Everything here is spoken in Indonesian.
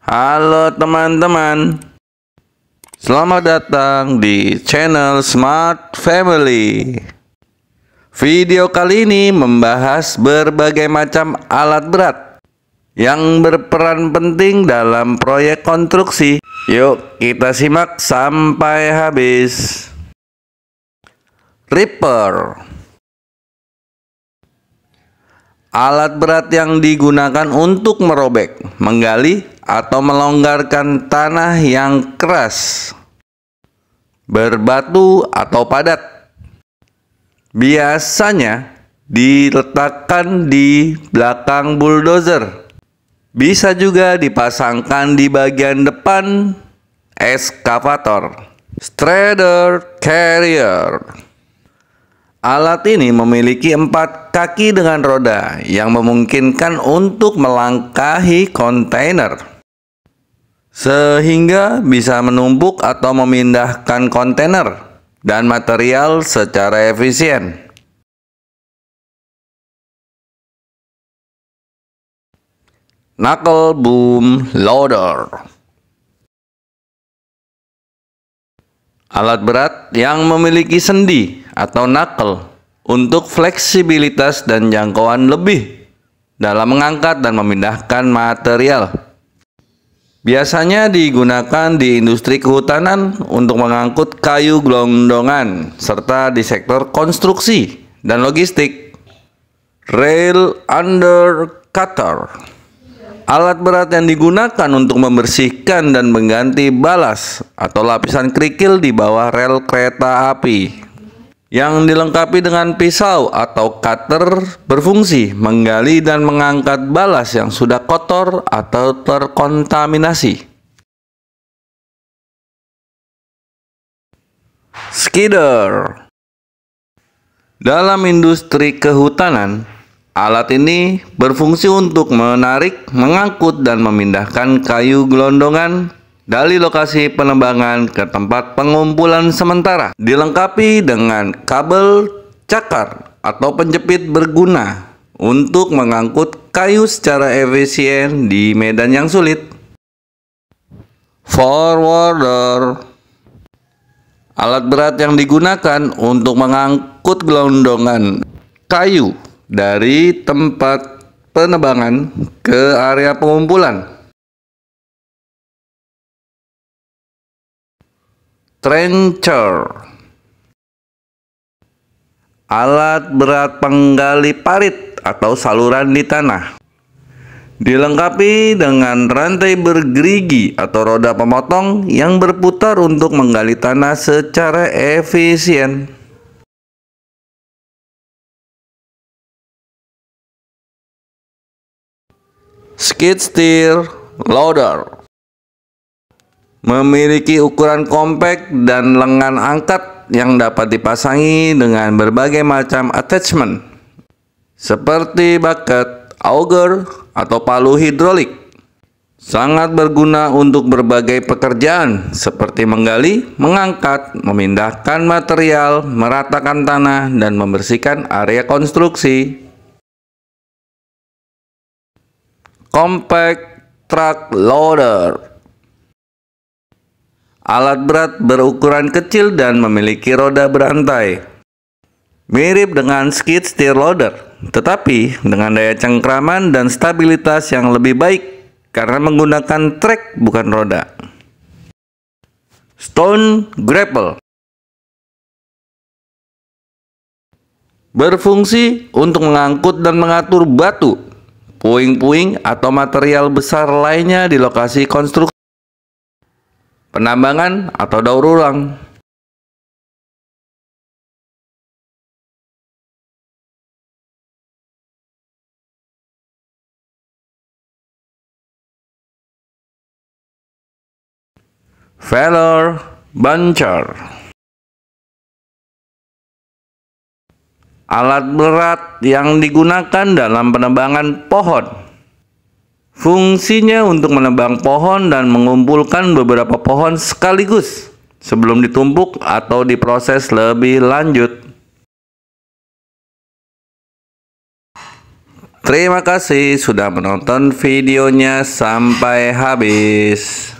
Halo teman-teman Selamat datang di channel Smart Family Video kali ini membahas berbagai macam alat berat Yang berperan penting dalam proyek konstruksi Yuk kita simak sampai habis Ripper Alat berat yang digunakan untuk merobek, menggali, atau melonggarkan tanah yang keras, berbatu atau padat. Biasanya diletakkan di belakang bulldozer. Bisa juga dipasangkan di bagian depan eskavator. Strader Carrier Alat ini memiliki empat kaki dengan roda yang memungkinkan untuk melangkahi kontainer sehingga bisa menumpuk atau memindahkan kontainer dan material secara efisien. Knuckle Boom Loader Alat berat yang memiliki sendi atau knuckle untuk fleksibilitas dan jangkauan lebih dalam mengangkat dan memindahkan material. Biasanya digunakan di industri kehutanan untuk mengangkut kayu gelondongan serta di sektor konstruksi dan logistik. Rail under cutter, Alat berat yang digunakan untuk membersihkan dan mengganti balas atau lapisan kerikil di bawah rel kereta api yang dilengkapi dengan pisau atau cutter berfungsi menggali dan mengangkat balas yang sudah kotor atau terkontaminasi. Skidder Dalam industri kehutanan, alat ini berfungsi untuk menarik, mengangkut, dan memindahkan kayu gelondongan dari lokasi penembangan ke tempat pengumpulan sementara dilengkapi dengan kabel cakar atau penjepit berguna untuk mengangkut kayu secara efisien di medan yang sulit. Forwarder Alat berat yang digunakan untuk mengangkut gelondongan kayu dari tempat penebangan ke area pengumpulan trencher alat berat penggali parit atau saluran di tanah dilengkapi dengan rantai bergerigi atau roda pemotong yang berputar untuk menggali tanah secara efisien skid steer loader memiliki ukuran kompak dan lengan angkat yang dapat dipasangi dengan berbagai macam attachment seperti bucket, auger, atau palu hidrolik. Sangat berguna untuk berbagai pekerjaan seperti menggali, mengangkat, memindahkan material, meratakan tanah, dan membersihkan area konstruksi. Compact Truck Loader alat berat berukuran kecil dan memiliki roda berantai. Mirip dengan skid steer loader, tetapi dengan daya cengkraman dan stabilitas yang lebih baik karena menggunakan trek bukan roda. Stone Grapple Berfungsi untuk mengangkut dan mengatur batu, puing-puing, atau material besar lainnya di lokasi konstruksi penambangan atau daur ulang. Valor Bancar Alat berat yang digunakan dalam penebangan pohon Fungsinya untuk menebang pohon dan mengumpulkan beberapa pohon sekaligus sebelum ditumpuk atau diproses lebih lanjut. Terima kasih sudah menonton videonya sampai habis.